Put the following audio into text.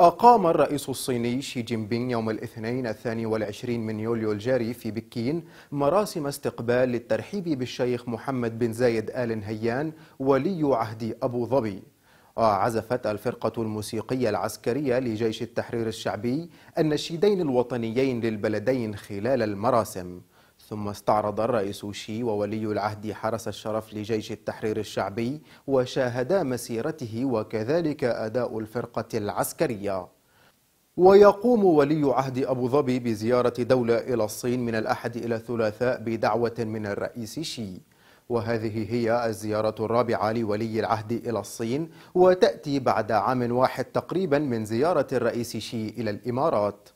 أقام الرئيس الصيني شي جين بينغ يوم الاثنين الثاني والعشرين من يوليو الجاري في بكين مراسم استقبال للترحيب بالشيخ محمد بن زايد آل نهيان ولي عهد أبو ظبي وعزفت الفرقة الموسيقية العسكرية لجيش التحرير الشعبي النشيدين الوطنيين للبلدين خلال المراسم ثم استعرض الرئيس شي وولي العهد حرس الشرف لجيش التحرير الشعبي وشاهدا مسيرته وكذلك أداء الفرقة العسكرية ويقوم ولي عهد أبو ظبي بزيارة دولة إلى الصين من الأحد إلى الثلاثاء بدعوة من الرئيس شي وهذه هي الزيارة الرابعة لولي العهد إلى الصين وتأتي بعد عام واحد تقريبا من زيارة الرئيس شي إلى الإمارات